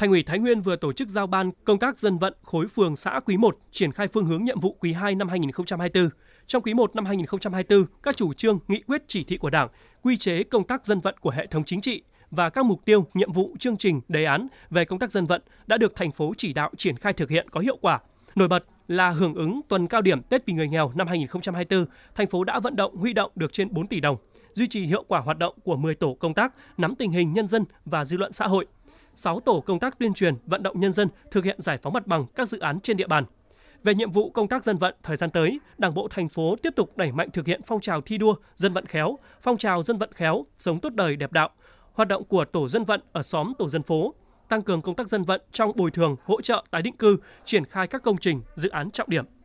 Thành ủy Thái Nguyên vừa tổ chức giao ban công tác dân vận khối phường xã quý 1 triển khai phương hướng nhiệm vụ quý 2 năm 2024. Trong quý 1 năm 2024, các chủ trương, nghị quyết chỉ thị của Đảng, quy chế công tác dân vận của hệ thống chính trị và các mục tiêu, nhiệm vụ, chương trình, đề án về công tác dân vận đã được thành phố chỉ đạo triển khai thực hiện có hiệu quả. Nổi bật là hưởng ứng tuần cao điểm Tết vì người nghèo năm 2024, thành phố đã vận động huy động được trên 4 tỷ đồng, duy trì hiệu quả hoạt động của 10 tổ công tác nắm tình hình nhân dân và dư luận xã hội – 6 tổ công tác tuyên truyền vận động nhân dân thực hiện giải phóng mặt bằng các dự án trên địa bàn. Về nhiệm vụ công tác dân vận thời gian tới, Đảng bộ thành phố tiếp tục đẩy mạnh thực hiện phong trào thi đua dân vận khéo, phong trào dân vận khéo, sống tốt đời đẹp đạo, hoạt động của tổ dân vận ở xóm tổ dân phố, tăng cường công tác dân vận trong bồi thường, hỗ trợ tái định cư, triển khai các công trình, dự án trọng điểm.